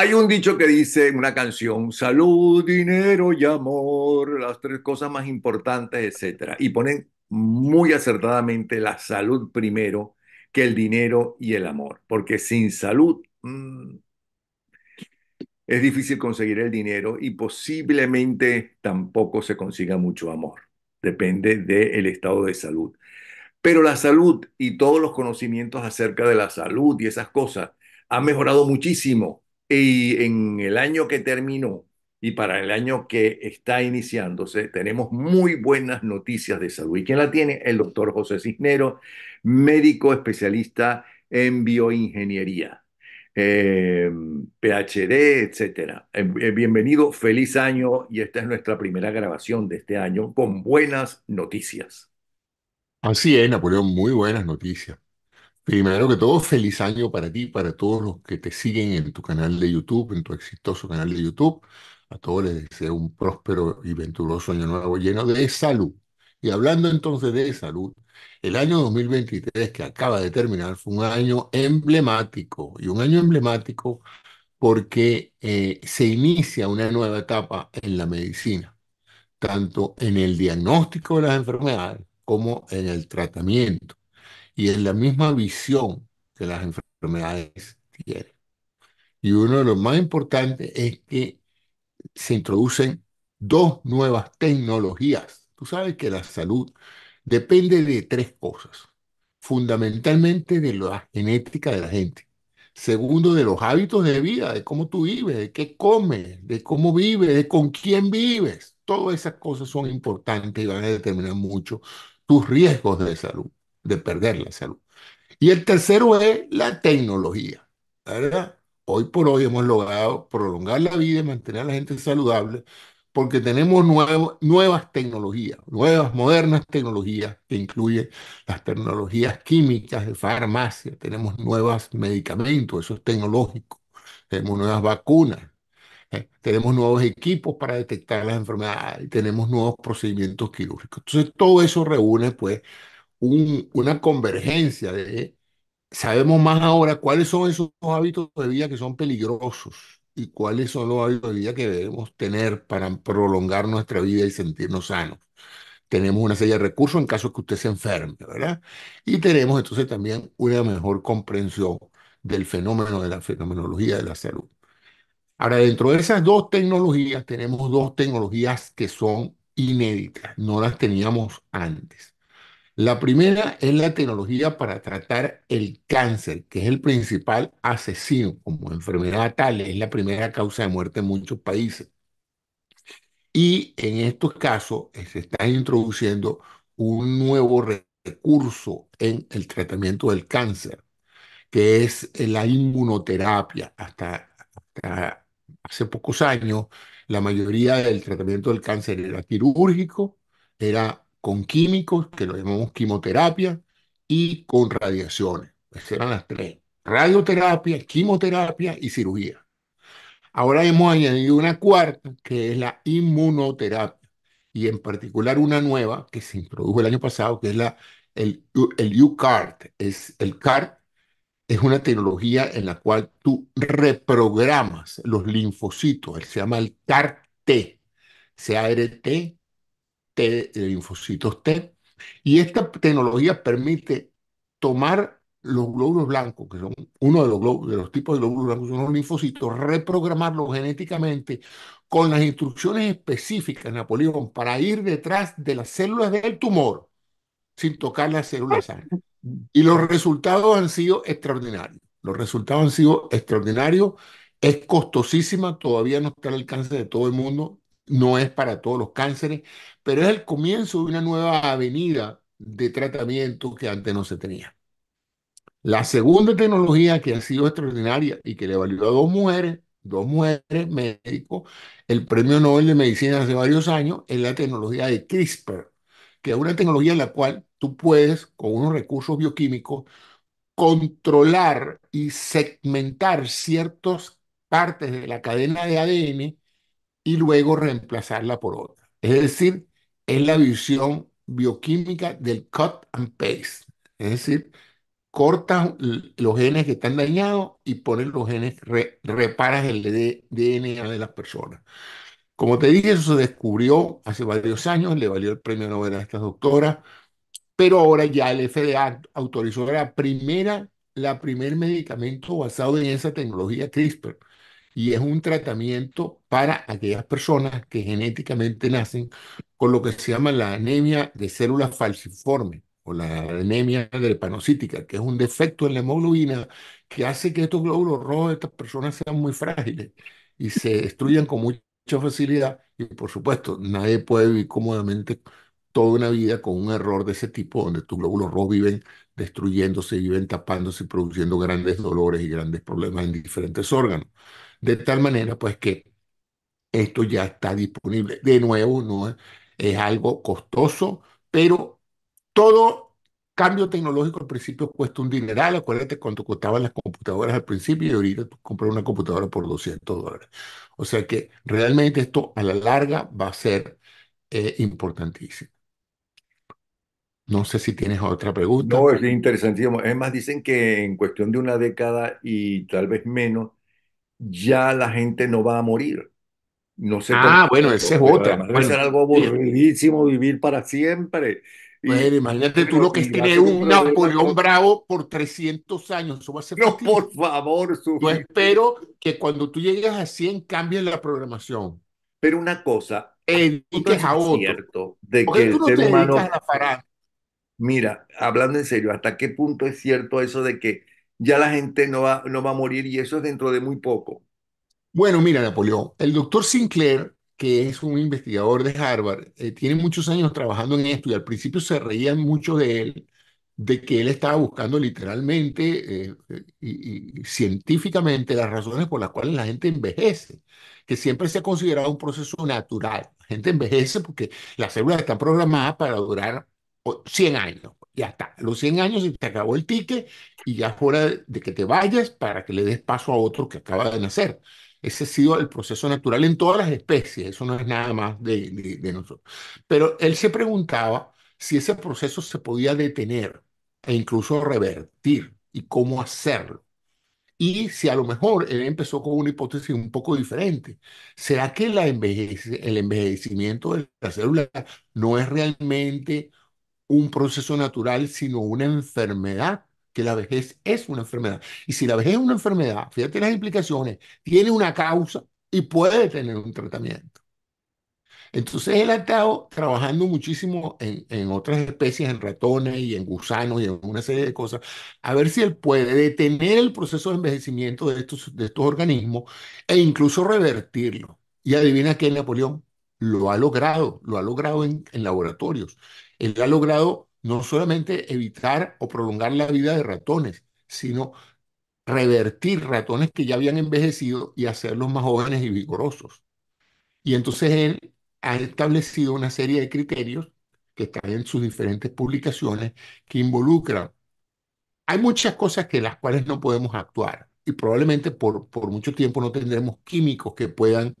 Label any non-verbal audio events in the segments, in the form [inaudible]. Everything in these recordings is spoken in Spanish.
Hay un dicho que dice en una canción, salud, dinero y amor, las tres cosas más importantes, etc. Y ponen muy acertadamente la salud primero que el dinero y el amor, porque sin salud mm, es difícil conseguir el dinero y posiblemente tampoco se consiga mucho amor, depende del estado de salud. Pero la salud y todos los conocimientos acerca de la salud y esas cosas han mejorado muchísimo y en el año que terminó y para el año que está iniciándose, tenemos muy buenas noticias de salud. ¿Y quién la tiene? El doctor José Cisnero, médico especialista en bioingeniería, eh, PhD, etc. Eh, eh, bienvenido, feliz año y esta es nuestra primera grabación de este año con buenas noticias. Así es, Napoleón, muy buenas noticias. Primero que todo, feliz año para ti, para todos los que te siguen en tu canal de YouTube, en tu exitoso canal de YouTube. A todos les deseo un próspero y venturoso año nuevo lleno de salud. Y hablando entonces de salud, el año 2023 que acaba de terminar fue un año emblemático y un año emblemático porque eh, se inicia una nueva etapa en la medicina, tanto en el diagnóstico de las enfermedades como en el tratamiento y es la misma visión que las enfermedades tienen. Y uno de los más importantes es que se introducen dos nuevas tecnologías. Tú sabes que la salud depende de tres cosas. Fundamentalmente de la genética de la gente. Segundo, de los hábitos de vida, de cómo tú vives, de qué comes, de cómo vives, de con quién vives. Todas esas cosas son importantes y van a determinar mucho tus riesgos de salud de perder la salud. Y el tercero es la tecnología, ¿verdad? Hoy por hoy hemos logrado prolongar la vida y mantener a la gente saludable porque tenemos nuevas tecnologías, nuevas, modernas tecnologías que incluyen las tecnologías químicas de farmacia, tenemos nuevos medicamentos, eso es tecnológico, tenemos nuevas vacunas, eh, tenemos nuevos equipos para detectar las enfermedades, tenemos nuevos procedimientos quirúrgicos. Entonces todo eso reúne pues una convergencia de, sabemos más ahora cuáles son esos hábitos de vida que son peligrosos y cuáles son los hábitos de vida que debemos tener para prolongar nuestra vida y sentirnos sanos. Tenemos una serie de recursos en caso que usted se enferme, ¿verdad? Y tenemos entonces también una mejor comprensión del fenómeno de la fenomenología de la salud. Ahora, dentro de esas dos tecnologías, tenemos dos tecnologías que son inéditas, no las teníamos antes. La primera es la tecnología para tratar el cáncer, que es el principal asesino como enfermedad tal, es la primera causa de muerte en muchos países. Y en estos casos eh, se está introduciendo un nuevo recurso en el tratamiento del cáncer, que es eh, la inmunoterapia. Hasta, hasta hace pocos años, la mayoría del tratamiento del cáncer era quirúrgico, era con químicos, que lo llamamos quimioterapia, y con radiaciones. Esas eran las tres. Radioterapia, quimioterapia y cirugía. Ahora hemos añadido una cuarta, que es la inmunoterapia, y en particular una nueva que se introdujo el año pasado, que es la, el, el UCART. Es, el CART es una tecnología en la cual tú reprogramas los linfocitos. se llama el CART-T, cart t c a t T, linfocitos T. Y esta tecnología permite tomar los glóbulos blancos, que son uno de los, de los tipos de glóbulos blancos, son los linfocitos, reprogramarlos genéticamente con las instrucciones específicas, de Napoleón, para ir detrás de las células del tumor sin tocar las células sanas. Y los resultados han sido extraordinarios. Los resultados han sido extraordinarios. Es costosísima, todavía no está al alcance de todo el mundo no es para todos los cánceres, pero es el comienzo de una nueva avenida de tratamiento que antes no se tenía. La segunda tecnología que ha sido extraordinaria y que le valió a dos mujeres, dos mujeres médicos, el premio Nobel de Medicina hace varios años, es la tecnología de CRISPR, que es una tecnología en la cual tú puedes, con unos recursos bioquímicos, controlar y segmentar ciertas partes de la cadena de ADN y luego reemplazarla por otra. Es decir, es la visión bioquímica del cut and paste. Es decir, cortas los genes que están dañados y pones los genes, reparas el DNA de las personas. Como te dije, eso se descubrió hace varios años, le valió el premio Nobel a estas doctoras, pero ahora ya el FDA autorizó la primera, la primer medicamento basado en esa tecnología CRISPR y es un tratamiento para aquellas personas que genéticamente nacen con lo que se llama la anemia de células falciformes o la anemia de panocítica, que es un defecto en la hemoglobina que hace que estos glóbulos rojos de estas personas sean muy frágiles y se destruyan con mucha facilidad. Y por supuesto, nadie puede vivir cómodamente toda una vida con un error de ese tipo, donde tus glóbulos rojos viven destruyéndose, viven tapándose y produciendo grandes dolores y grandes problemas en diferentes órganos de tal manera pues que esto ya está disponible. De nuevo, no es, algo costoso, pero todo cambio tecnológico al principio cuesta un dineral. Acuérdate cuánto costaban las computadoras al principio y ahorita tú compras una computadora por 200 dólares. O sea que realmente esto a la larga va a ser eh, importantísimo. No sé si tienes otra pregunta. No, es interesantísimo. Es más, dicen que en cuestión de una década y tal vez menos, ya la gente no va a morir. No sé ah, bueno, ese es otra. Va a ser algo aburridísimo vivir para siempre. Bueno, imagínate tú lo que es tener un Napoleón Bravo por 300 años. Eso va a ser [laughs] no, por favor. Su... Yo espero que cuando tú llegues a 100 cambien la programación. Pero una cosa, el a otro. de que ser Mira, hablando en serio, ¿hasta qué punto es cierto eso de que ya la gente no va, no va a morir y eso es dentro de muy poco. Bueno, mira, Napoleón, el doctor Sinclair, que es un investigador de Harvard, eh, tiene muchos años trabajando en esto y al principio se reían mucho de él, de que él estaba buscando literalmente eh, eh, y, y científicamente las razones por las cuales la gente envejece, que siempre se ha considerado un proceso natural. La gente envejece porque las células están programadas para durar 100 años ya está, los 100 años y te acabó el tique y ya fuera de que te vayas para que le des paso a otro que acaba de nacer. Ese ha sido el proceso natural en todas las especies, eso no es nada más de, nosotros. Pero él se preguntaba si ese proceso se podía detener e incluso revertir y cómo hacerlo. Y si a lo mejor él empezó con una hipótesis un poco diferente, ¿será que el envejecimiento de la célula no es realmente un proceso natural, sino una enfermedad, que la vejez es una enfermedad. Y si la vejez es una enfermedad, fíjate las implicaciones, tiene una causa y puede tener un tratamiento. Entonces él ha estado trabajando muchísimo en, otras especies, en ratones y en gusanos y en una serie de cosas, a ver si él puede detener el proceso de envejecimiento de estos, de estos organismos e incluso revertirlo. Y adivina qué, Napoleón, lo ha logrado, lo ha logrado en, laboratorios. Él ha logrado no solamente evitar o prolongar la vida de ratones, sino revertir ratones que ya habían envejecido y hacerlos más jóvenes y vigorosos. Y entonces él ha establecido una serie de criterios que están en sus diferentes publicaciones que involucran. Hay muchas cosas que las cuales no podemos actuar y probablemente por, por mucho tiempo no tendremos químicos que puedan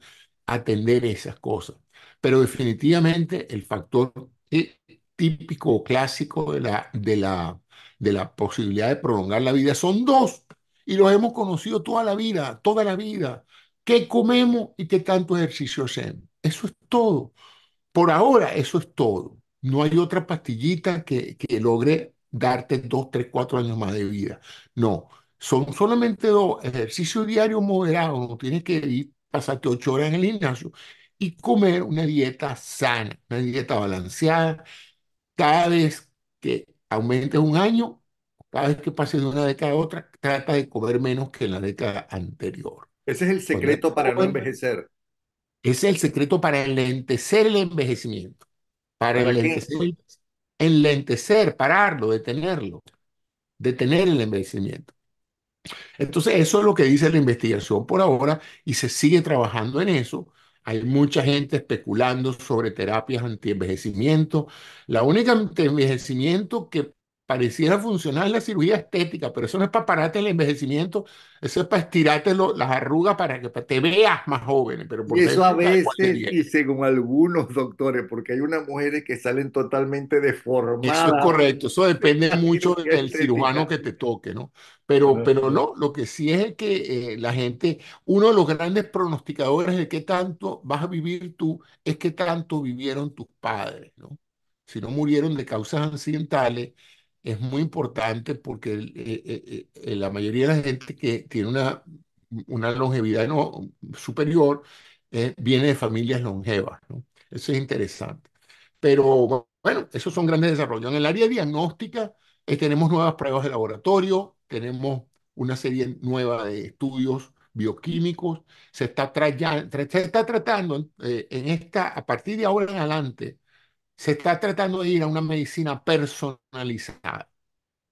atender esas cosas. Pero definitivamente el factor eh, típico o clásico de la, de, la, de la posibilidad de prolongar la vida son dos. Y los hemos conocido toda la vida, toda la vida. ¿Qué comemos y qué tanto ejercicio hacemos? Eso es todo. Por ahora, eso es todo. No hay otra pastillita que, que logre darte dos, tres, cuatro años más de vida. No, son solamente dos ejercicio diario moderado No tienes que ir, pasarte ocho horas en el gimnasio y comer una dieta sana, una dieta balanceada. Cada vez que aumente un año, cada vez que pase una década a otra, trata de comer menos que en la década anterior. Ese es el secreto para no envejecer. Ese es el secreto para enlentecer el envejecimiento. Para, ¿Para enlentecer, pararlo, detenerlo, detener el envejecimiento. Entonces, eso es lo que dice la investigación por ahora y se sigue trabajando en eso hay mucha gente especulando sobre terapias anti-envejecimiento. La única anti-envejecimiento que pareciera funcionar la cirugía estética, pero eso no es para pararte el envejecimiento, eso es para estirarte las arrugas para que te veas más joven. Pero eso a veces, y según algunos doctores, porque hay unas mujeres que salen totalmente deformadas. Eso es correcto, eso depende [laughs] mucho del cirujano que te toque, ¿no? Pero, pero no, lo que sí es que eh, la gente, uno de los grandes pronosticadores de qué tanto vas a vivir tú es qué tanto vivieron tus padres, ¿no? Si no murieron de causas accidentales, es muy importante porque eh, eh, eh, la mayoría de la gente que tiene una, una longevidad no, superior viene de familias longevas. ¿no? Eso es interesante. Pero bueno, esos son grandes desarrollos. En el área diagnóstica tenemos nuevas pruebas de laboratorio, tenemos una serie nueva de estudios bioquímicos. Se está, se está tratando en esta, a partir de ahora en adelante, se está tratando de ir a una medicina personalizada,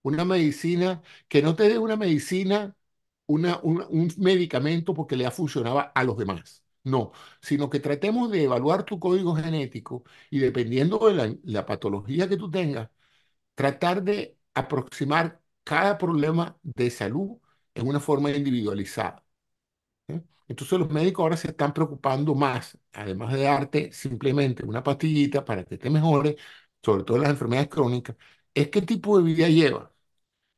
una medicina que no te dé una medicina, una, un medicamento porque le ha funcionado a los demás. No, sino que tratemos de evaluar tu código genético y dependiendo de la patología que tú tengas, tratar de aproximar cada problema de salud en una forma individualizada. Entonces los médicos ahora se están preocupando más, además de darte simplemente una pastillita para que te mejore, sobre todo las enfermedades crónicas, es qué tipo de vida llevas,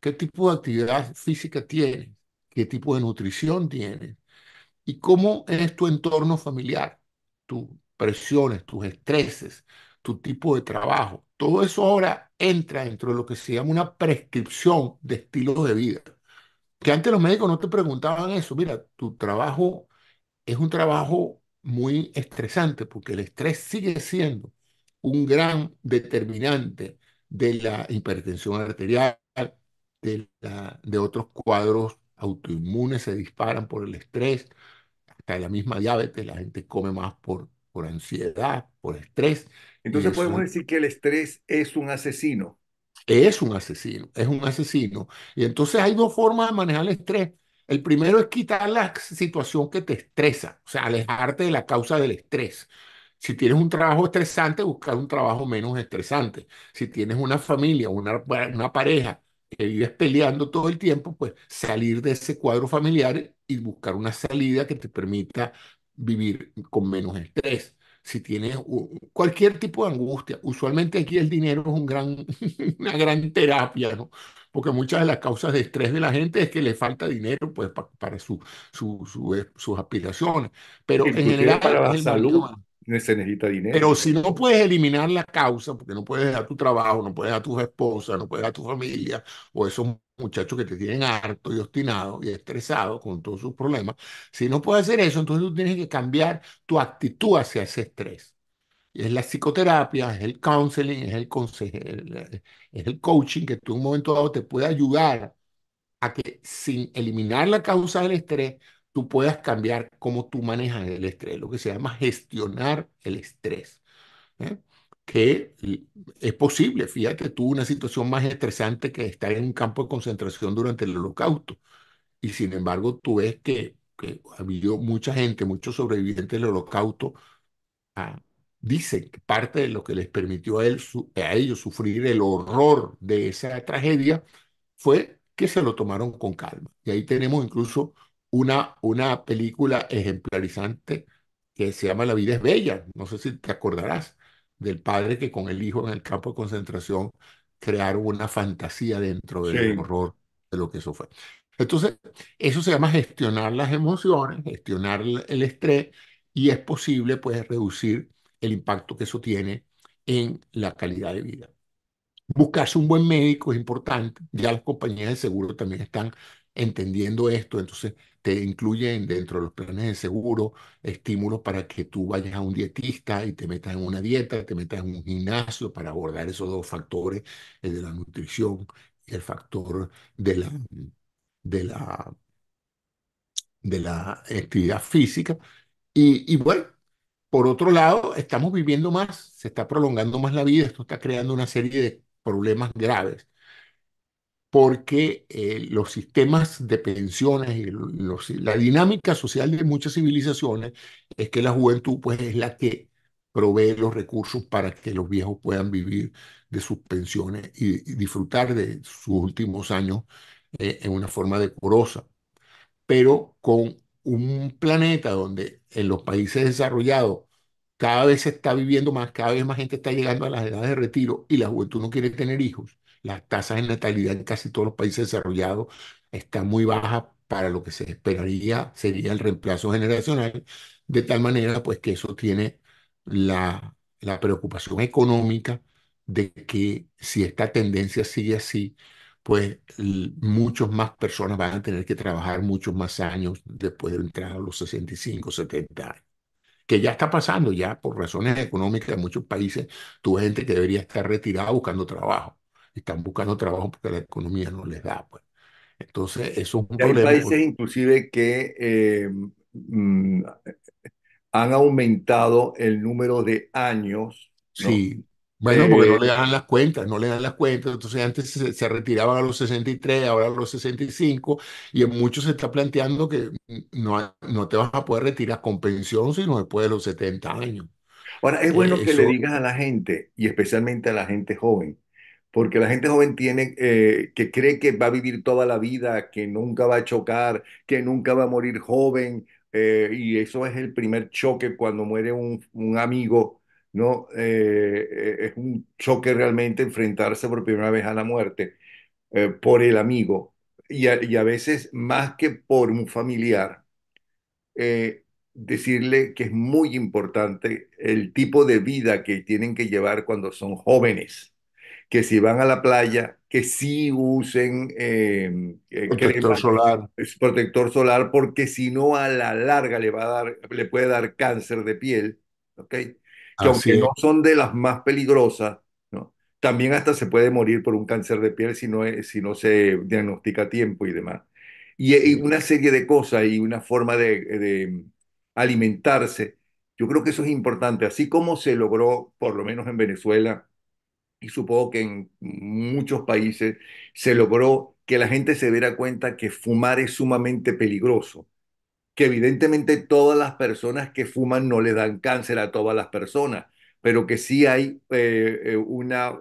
qué tipo de actividad física tienes, qué tipo de nutrición tienes y cómo es tu entorno familiar, tus presiones, tus estreses, tu tipo de trabajo. Todo eso ahora entra dentro de lo que se llama una prescripción de estilo de vida que antes los médicos no te preguntaban eso. Mira, tu trabajo es un trabajo muy estresante porque el estrés sigue siendo un gran determinante de la hipertensión arterial, de, la, de otros cuadros autoinmunes se disparan por el estrés, hasta la misma diabetes, la gente come más por, por ansiedad, por estrés. Entonces podemos decir que el estrés es un asesino es un asesino, es un asesino. Y entonces hay dos formas de manejar el estrés. El primero es quitar la situación que te estresa, o sea, alejarte de la causa del estrés. Si tienes un trabajo estresante, buscar un trabajo menos estresante. Si tienes una familia, una, una pareja que vives peleando todo el tiempo, pues salir de ese cuadro familiar y buscar una salida que te permita vivir con menos estrés si tienes cualquier tipo de angustia. Usualmente aquí el dinero es un gran, [laughs] una gran terapia, ¿no? Porque muchas de las causas de estrés de la gente es que le falta dinero pues, para eh, sus aspiraciones. Pero en general... Para la salud se necesita dinero. Pero si no puedes eliminar la causa, porque no puedes dejar tu trabajo, no puedes dejar a tus esposas, no puedes dejar a tu familia, o eso muchachos que te tienen harto y obstinado y estresado con todos sus problemas. Si no puedes hacer eso, entonces tú tienes que cambiar tu actitud hacia ese estrés. Es la psicoterapia, es el counseling, es el, es el coaching que tú en un momento dado te puede ayudar a que sin eliminar la causa del estrés, tú puedas cambiar cómo tú manejas el estrés, lo que se llama gestionar el estrés. ¿Eh? que es posible, fíjate tuvo una situación más estresante que estar en un campo de concentración durante el holocausto. Y sin embargo, tú ves que, que mucha gente, muchos sobrevivientes del holocausto, ah, dicen que parte de lo que les permitió a, él, a ellos sufrir el horror de esa tragedia fue que se lo tomaron con calma. Y ahí tenemos incluso una, una película ejemplarizante que se llama La vida es bella, no sé si te acordarás del padre que con el hijo en el campo de concentración crearon una fantasía dentro del horror de lo que eso fue. Entonces, eso se llama gestionar las emociones, gestionar el estrés y es posible pues reducir el impacto que eso tiene en la calidad de vida. Buscarse un buen médico es importante, ya las compañías de seguro también están entendiendo esto, entonces te incluyen dentro de los planes de seguro estímulos para que tú vayas a un dietista y te metas en una dieta, te metas en un gimnasio para abordar esos dos factores, el de la nutrición y el factor de la, de la, de la actividad física. Y, y bueno, por otro lado, estamos viviendo más, se está prolongando más la vida, esto está creando una serie de problemas graves porque eh, los sistemas de pensiones y la dinámica social de muchas civilizaciones es que la juventud pues, es la que provee los recursos para que los viejos puedan vivir de sus pensiones y, disfrutar de sus últimos años eh, en una forma decorosa. Pero con un planeta donde en los países desarrollados cada vez se está viviendo más, cada vez más gente está llegando a las edades de retiro y la juventud no quiere tener hijos, las tasas de natalidad en casi todos los países desarrollados están muy bajas para lo que se esperaría sería el reemplazo generacional, de tal manera pues que eso tiene la, la preocupación económica de que si esta tendencia sigue así, pues muchas más personas van a tener que trabajar muchos más años después de entrar a los 65, 70 años, que ya está pasando ya por razones económicas en muchos países, tu gente que debería estar retirada buscando trabajo están buscando trabajo porque la economía no les da, pues. Entonces, eso es un problema. Hay países inclusive que eh, mm, han aumentado el número de años. Sí, bueno, porque no eh, le dan las cuentas, no le dan las cuentas. Entonces antes se, retiraban a los 63, ahora a los 65, y en muchos se está planteando que no, no te vas a poder retirar con pensión sino después de los 70 años. Ahora, es bueno eh, que le digas a la gente, y especialmente a la gente joven, porque la gente joven tiene eh, que cree que va a vivir toda la vida, que nunca va a chocar, que nunca va a morir joven, eh, y eso es el primer choque cuando muere un, amigo, ¿no? Eh, e, es un choque realmente enfrentarse por primera vez a la muerte por el amigo, y a, veces más que por un familiar. decirle que es muy importante el tipo de vida que tienen que llevar cuando son jóvenes que si van a la playa, que sí usen eh, eh, protector solar. protector solar, porque si no a la larga le, va a dar, le puede dar cáncer de piel, ¿ok? aunque no son de las más peligrosas, ¿no? también hasta se puede morir por un cáncer de piel si no, si no se diagnostica a tiempo y demás. Y, una serie de cosas y una forma de alimentarse. Yo creo que eso es importante, así como se logró, por lo menos en Venezuela, y supongo que en muchos países se logró que la gente se diera cuenta que fumar es sumamente peligroso, que evidentemente todas las personas que fuman no le dan cáncer a todas las personas, pero que sí hay eh, eh, una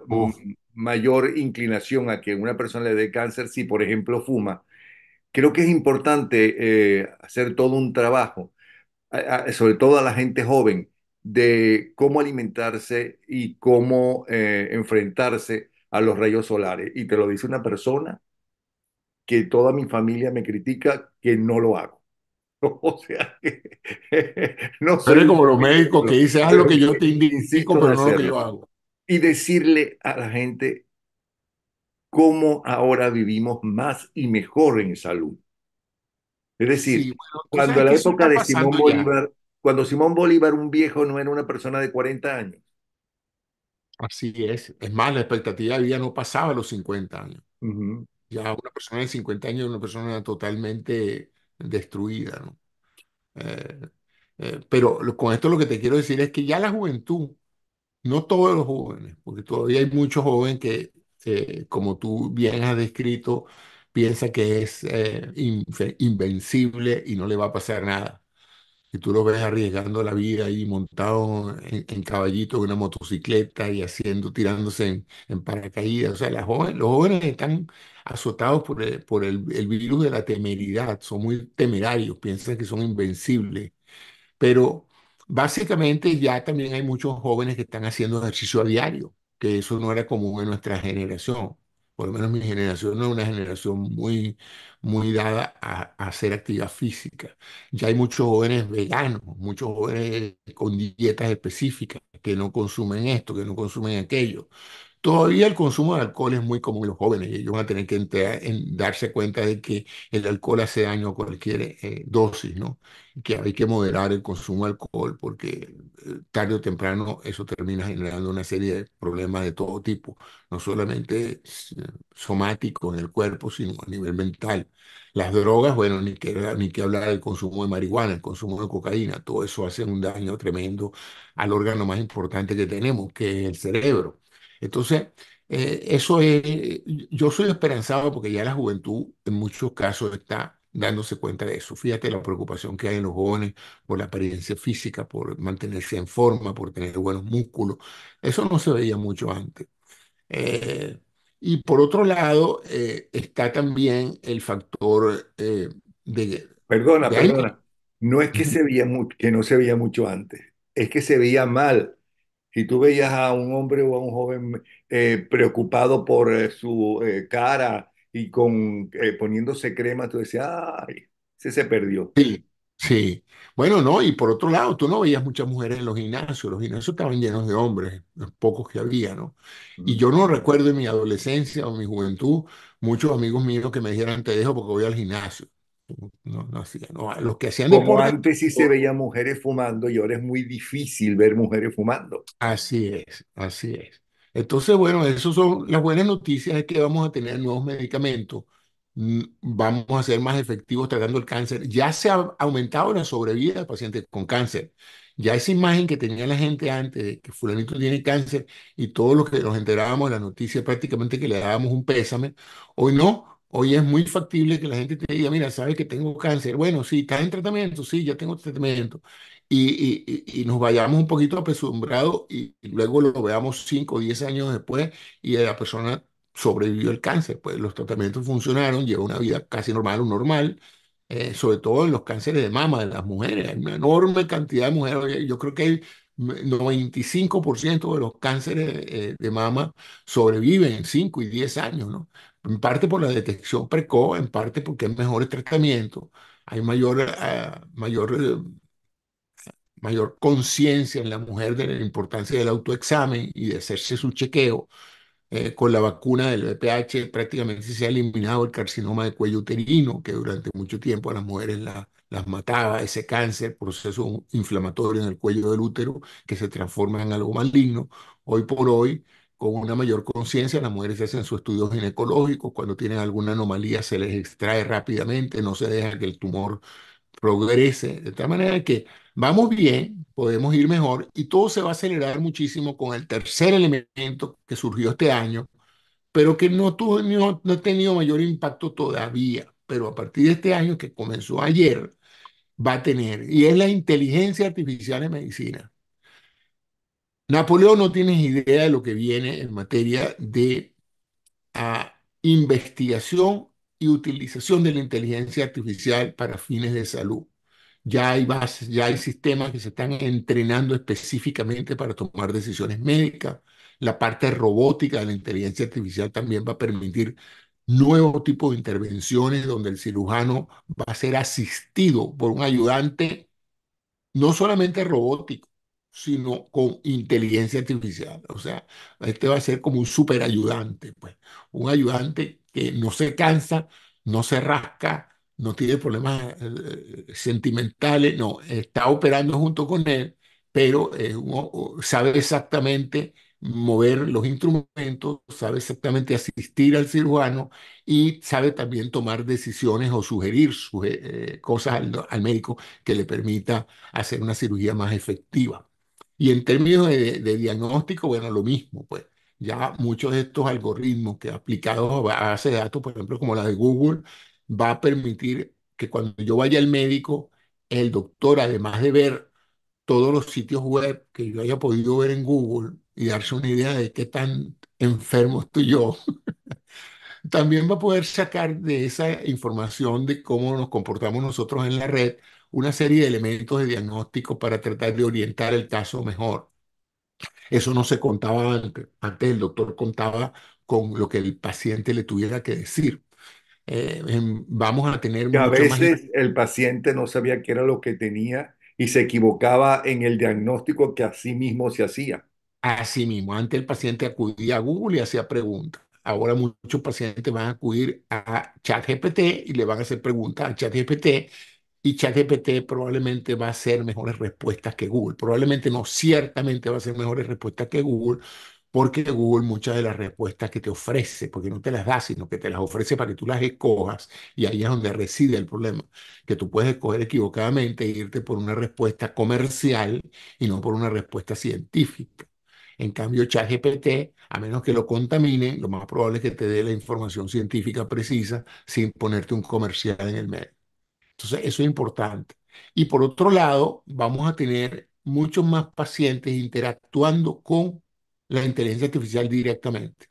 mayor inclinación a que una persona le dé cáncer si, por ejemplo, fuma. Creo que es importante eh, hacer todo un trabajo, sobre todo a la gente joven, de cómo alimentarse y cómo eh, enfrentarse a los rayos solares. Y te lo dice una persona que toda mi familia me critica que no lo hago. [laughs] O sea, que, [laughs] no sé. Pero como los médicos que dicen, haz lo que yo te indico, pero no lo que yo hago. Y decirle a la gente cómo ahora vivimos más y mejor en salud. Es decir, cuando en la época de Simón Bolívar, cuando Simón Bolívar, un viejo, no era una persona de 40 años. Así es. Es más, la expectativa de vida no pasaba a los 50 años. Ya una persona de 50 años es una persona totalmente destruida. ¿no? Eh, eh, pero con esto lo que te quiero decir es que ya la juventud, no todos los jóvenes, porque todavía hay muchos jóvenes que, como tú bien has descrito, piensa que es eh, invencible y no le va a pasar nada y tú lo ves arriesgando la vida ahí montado en, caballito, en una motocicleta y haciendo, tirándose en, paracaídas. O sea, los jóvenes están azotados por, el, por el, el, virus de la temeridad, son muy temerarios, piensan que son invencibles. Pero básicamente ya también hay muchos jóvenes que están haciendo ejercicio a diario, que eso no era común en nuestra generación por lo menos mi generación no es una generación muy, muy dada a, a, hacer actividad física. Ya hay muchos jóvenes veganos, muchos jóvenes con dietas específicas que no consumen esto, que no consumen aquello. Todavía el consumo de alcohol es muy común en los jóvenes y ellos van a tener que en darse cuenta de que el alcohol hace daño a cualquier eh, dosis, ¿no? Que hay que moderar el consumo de alcohol porque eh, tarde o temprano eso termina generando una serie de problemas de todo tipo, no solamente eh, somáticos en el cuerpo, sino a nivel mental. Las drogas, bueno, ni que, ni que hablar del consumo de marihuana, el consumo de cocaína, todo eso hace un daño tremendo al órgano más importante que tenemos, que es el cerebro. Entonces, eh, eso es, yo soy esperanzado porque ya la juventud en muchos casos está dándose cuenta de eso. Fíjate la preocupación que hay en los jóvenes por la apariencia física, por mantenerse en forma, por tener buenos músculos. Eso no se veía mucho antes. Eh, y por otro lado, eh, está también el factor de... Perdona, perdona. No es que, se veía que no se veía mucho antes, es que se veía mal si tú veías a un hombre o a un joven eh, preocupado por eh, su eh, cara y con, poniéndose crema, tú decías, ay, se se perdió. Sí, sí. Bueno, no, y por otro lado, tú no veías muchas mujeres en los gimnasios, los gimnasios estaban llenos de hombres, los pocos que había, ¿no? Y yo no recuerdo en mi adolescencia o mi juventud muchos amigos míos que me dijeran, te dejo porque voy al gimnasio. No, no, no, los que hacían Como antes sí se veían mujeres fumando y ahora es muy difícil ver mujeres fumando. Así es, así es. Entonces, bueno, esas son las buenas noticias es que vamos a tener nuevos medicamentos, mm, vamos a ser más efectivos tratando el cáncer. Ya se ha aumentado la sobrevida de pacientes con cáncer. Ya esa imagen que tenía la gente antes de que fulanito tiene cáncer y todos lo que nos enterábamos de la noticia prácticamente que le dábamos un pésame, hoy no, Hoy es muy factible que la gente te diga, mira, sabes que tengo cáncer. Bueno, sí, estás en tratamiento, sí, ya tengo tratamiento. Y, y, y nos vayamos un poquito apresurados y, luego lo veamos 5 o 10 años después y la persona sobrevivió el cáncer. Pues los tratamientos funcionaron, lleva una vida casi normal o normal, eh, sobre todo en los cánceres de mama de las mujeres. Hay una enorme cantidad de mujeres. Yo creo que el 95% de los cánceres eh, de mama sobreviven en 5 y 10 años, ¿no? en parte por la detección precoz, en parte porque hay mejores tratamientos, hay mayor, eh, mayor, eh, mayor conciencia en la mujer de la importancia del autoexamen y de hacerse su chequeo. Eh, con la vacuna del VPH prácticamente se ha eliminado el carcinoma de cuello uterino, que durante mucho tiempo a las mujeres la, las mataba, ese cáncer, proceso inflamatorio en el cuello del útero, que se transforma en algo maligno. Hoy por hoy, con una mayor conciencia, las mujeres hacen su estudios ginecológicos, cuando tienen alguna anomalía se les extrae rápidamente, no se deja que el tumor progrese, de tal manera que vamos bien, podemos ir mejor y todo se va a acelerar muchísimo con el tercer elemento que surgió este año, pero que no, no ha tenido mayor impacto todavía, pero a partir de este año que comenzó ayer, va a tener, y es la inteligencia artificial en medicina. Napoleón no tienes idea de lo que viene en materia de ah, investigación y utilización de la inteligencia artificial para fines de salud. Ya hay ya hay sistemas que se están entrenando específicamente para tomar decisiones médicas. La parte robótica de la inteligencia artificial también va a permitir nuevo tipo de intervenciones donde el cirujano va a ser asistido por un ayudante no solamente robótico, sino con inteligencia artificial. O sea, este va a ser como un super ayudante, pues, un ayudante que no se cansa, no se rasca, no tiene problemas eh, eh, sentimentales, no, está operando junto con él, pero eh, sabe exactamente mover los instrumentos, sabe exactamente asistir al cirujano y sabe también tomar decisiones o sugerir cosas al médico que le permita hacer una cirugía más efectiva. Y en términos de, diagnóstico, bueno, lo mismo, pues ya muchos de estos algoritmos que aplicados a base de datos, por ejemplo, como la de Google, va a permitir que cuando yo vaya al médico, el doctor, además de ver todos los sitios web que yo haya podido ver en Google y darse una idea de qué tan enfermo estoy yo, [laughs] también va a poder sacar de esa información de cómo nos comportamos nosotros en la red una serie de elementos de diagnóstico para tratar de orientar el caso mejor. Eso no se contaba antes. Antes el doctor contaba con lo que el paciente le tuviera que decir. Eh, em, vamos a tener... a veces el paciente no sabía qué era lo que tenía y se equivocaba en el diagnóstico que a sí mismo se hacía. Así mismo, antes el paciente acudía a Google y hacía preguntas. Ahora muchos pacientes van a acudir a ChatGPT y le van a hacer preguntas a ChatGPT y ChatGPT probablemente va a ser mejores respuestas que Google. Probablemente no, ciertamente va a ser mejores respuestas que Google, porque Google muchas de las respuestas que te ofrece, porque no te las da, sino que te las ofrece para que tú las escojas, y ahí es donde reside el problema, que tú puedes escoger equivocadamente e irte por una respuesta comercial y no por una respuesta científica. En cambio, ChatGPT, a menos que lo contamine, lo más probable es que te dé la información científica precisa sin ponerte un comercial en el medio. Entonces, eso es importante. Y por otro lado, vamos a tener muchos más pacientes interactuando con la inteligencia artificial directamente.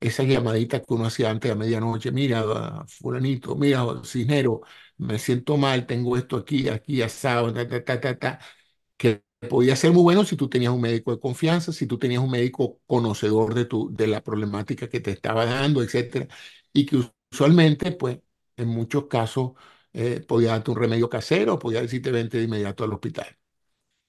Esa llamadita que uno hacía antes a medianoche, mira, ah, fulanito, mira, cisnero, me siento mal, tengo esto aquí, aquí, asado, ta, ta, ta, que podía ser muy bueno si tú tenías un médico de confianza, si tú tenías un médico conocedor de, tu, de la problemática que te estaba dando, etcétera, y que usualmente, pues, en muchos casos eh, podía darte un remedio casero, podía decirte vente de inmediato al hospital.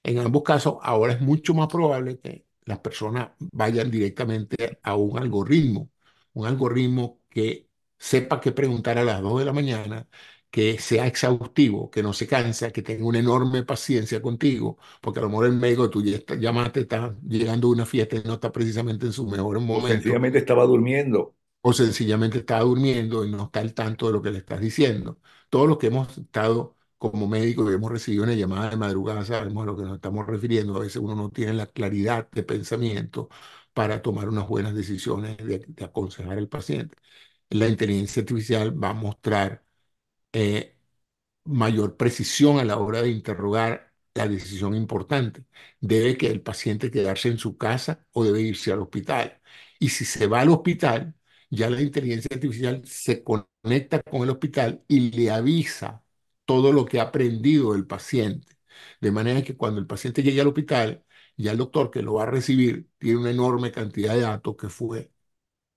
En ambos casos, ahora es mucho más probable que las personas vayan directamente a un algoritmo, un algoritmo que sepa qué preguntar a las 2 de la mañana, que sea exhaustivo, que no se cansa, que tenga una enorme paciencia contigo, porque a lo mejor el médico tú ya está, llamaste, está llegando a una fiesta y no está precisamente en su mejor momento. Sencillamente estaba durmiendo o sencillamente está durmiendo y no está al tanto de lo que le estás diciendo. Todos los que hemos estado como médicos y hemos recibido una llamada de madrugada sabemos a lo que nos estamos refiriendo. A veces uno no tiene la claridad de pensamiento para tomar unas buenas decisiones de, aconsejar al paciente. La inteligencia artificial va a mostrar eh, mayor precisión a la hora de interrogar la decisión importante. ¿Debe que el paciente quedarse en su casa o debe irse al hospital? Y si se va al hospital, ya la inteligencia artificial se conecta con el hospital y le avisa todo lo que ha aprendido el paciente. De manera que cuando el paciente llegue al hospital, ya el doctor que lo va a recibir tiene una enorme cantidad de datos que fue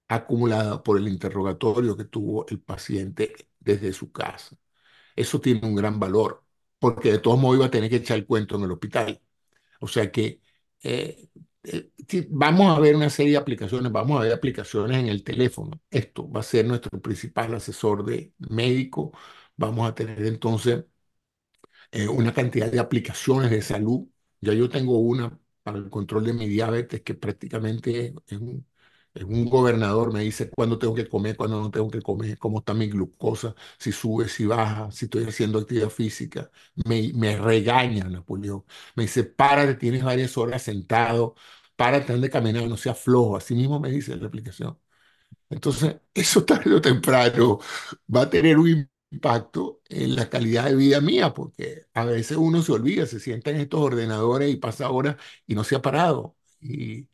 acumulada por el interrogatorio que tuvo el paciente desde su casa. Eso tiene un gran valor, porque de todos modos iba a tener que echar el cuento en el hospital. O sea que eh, eh, vamos a ver una serie de aplicaciones, vamos a ver aplicaciones en el teléfono. Esto va a ser nuestro principal asesor de médico. Vamos a tener entonces eh, una cantidad de aplicaciones de salud. Ya yo tengo una para el control de mi diabetes que prácticamente es un, un gobernador me dice cuándo tengo que comer, cuándo no tengo que comer, cómo está mi glucosa, si sube, si baja, si estoy haciendo actividad física. Me, regaña Napoleón. Me dice, párate, tienes varias horas sentado, párate, ande caminando, no seas flojo. Así mismo me dice la aplicación. Entonces, [laughs] eso tarde o temprano va a tener un impacto en la calidad de vida mía, porque a veces uno se olvida, se sienta en estos ordenadores y pasa horas y no se ha parado. y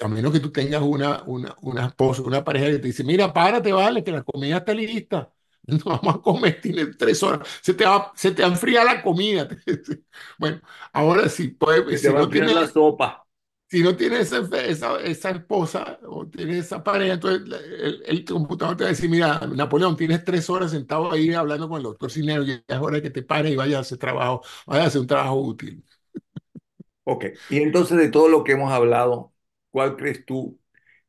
a menos que tú tengas una, una, una esposa, una pareja que te dice, mira, párate, vale, que la comida está lista. [laughs] No vamos a comer, tiene tres horas. Se te va, se te enfría la comida. [laughs] bueno, ahora sí, puedes si, no tienes, la sopa. si no tienes esa, esa, esposa o tienes esa pareja, entonces el, computador te va a decir, mira, Napoleón, tienes tres horas sentado ahí hablando con el doctor Cinero, ya es hora que te pare y vayas a hacer trabajo, vayas a hacer un trabajo útil. Ok, y entonces de todo lo que hemos hablado, ¿cuál crees tú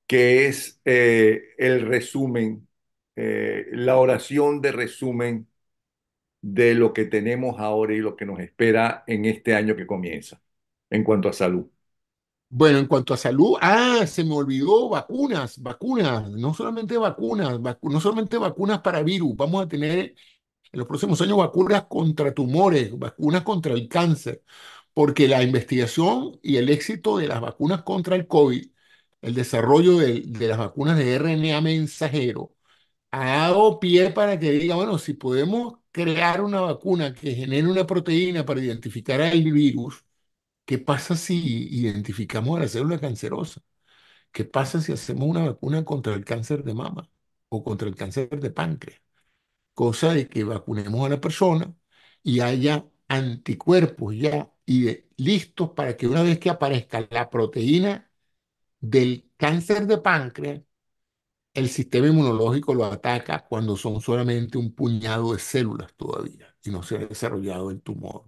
que es eh, el resumen, eh, la oración de resumen de lo que tenemos ahora y lo que nos espera en este año que comienza en cuanto a salud? Bueno, en cuanto a salud, ah, se me olvidó vacunas, vacunas, no solamente vacunas, no solamente vacunas para virus, vamos a tener en los próximos años vacunas contra tumores, vacunas contra el cáncer, porque la investigación y el éxito de las vacunas contra el COVID, el desarrollo de, las vacunas de RNA mensajero, ha dado pie para que diga, bueno, si podemos crear una vacuna que genere una proteína para identificar al virus, ¿qué pasa si identificamos a la célula cancerosa? ¿Qué pasa si hacemos una vacuna contra el cáncer de mama o contra el cáncer de páncreas? Cosa de que vacunemos a la persona y haya anticuerpos ya y listos para que una vez que aparezca la proteína del cáncer de páncreas, el sistema inmunológico lo ataca cuando son solamente un puñado de células todavía y no se ha desarrollado el tumor.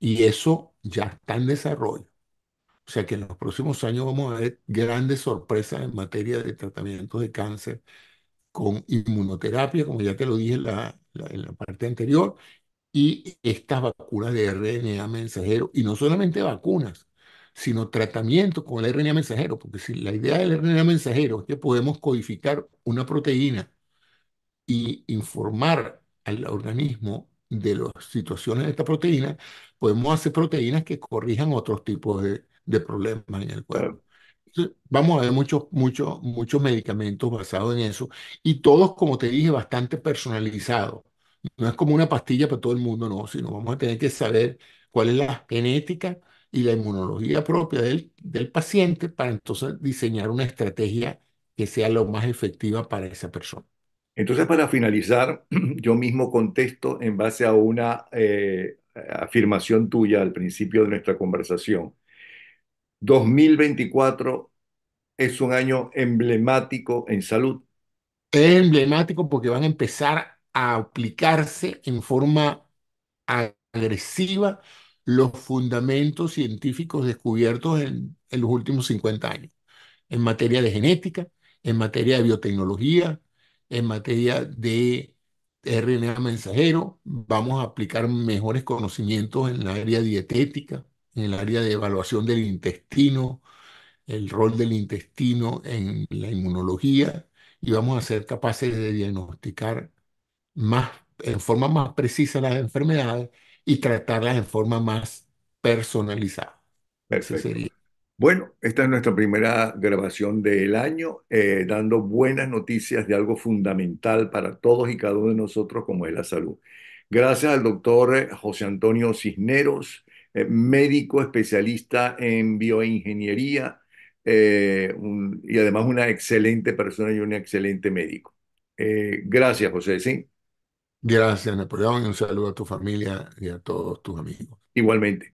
Y eso ya está en desarrollo. O sea que en los próximos años vamos a ver grandes sorpresas en materia de tratamientos de cáncer con inmunoterapia, como ya te lo dije en la, la parte anterior, y estas vacunas de RNA mensajero, y no solamente vacunas, sino tratamiento con el RNA mensajero, porque si la idea del RNA mensajero es que podemos codificar una proteína y informar al organismo de las situaciones de esta proteína, podemos hacer proteínas que corrijan otros tipos de, problemas en el cuerpo. vamos a ver muchos, muchos, muchos medicamentos basados en eso y todos, como te dije, bastante personalizados. No es como una pastilla para todo el mundo, no, sino vamos a tener que saber cuál es la genética y la inmunología propia del, del paciente para entonces diseñar una estrategia que sea lo más efectiva para esa persona. Entonces, para finalizar, [clears throat] yo mismo contesto en base a una eh, afirmación tuya al principio de nuestra conversación. 2024 es un año emblemático en salud. Es emblemático porque van a empezar a aplicarse en forma agresiva los fundamentos científicos descubiertos en, los últimos 50 años, en materia de genética, en materia de biotecnología, en materia de RNA mensajero. Vamos a aplicar mejores conocimientos en la área dietética, en el área de evaluación del intestino, el rol del intestino en la inmunología y vamos a ser capaces de diagnosticar más, en forma más precisa las enfermedades y tratarlas en forma más personalizada. Bueno, esta es nuestra primera grabación del año, eh, dando buenas noticias de algo fundamental para todos y cada uno de nosotros, como es la salud. Gracias al doctor eh, José Antonio Cisneros, eh, médico especialista en bioingeniería y además una excelente persona y un excelente médico. gracias, José. Gracias, Napoleón, y un saludo a tu familia y a todos tus amigos. Igualmente.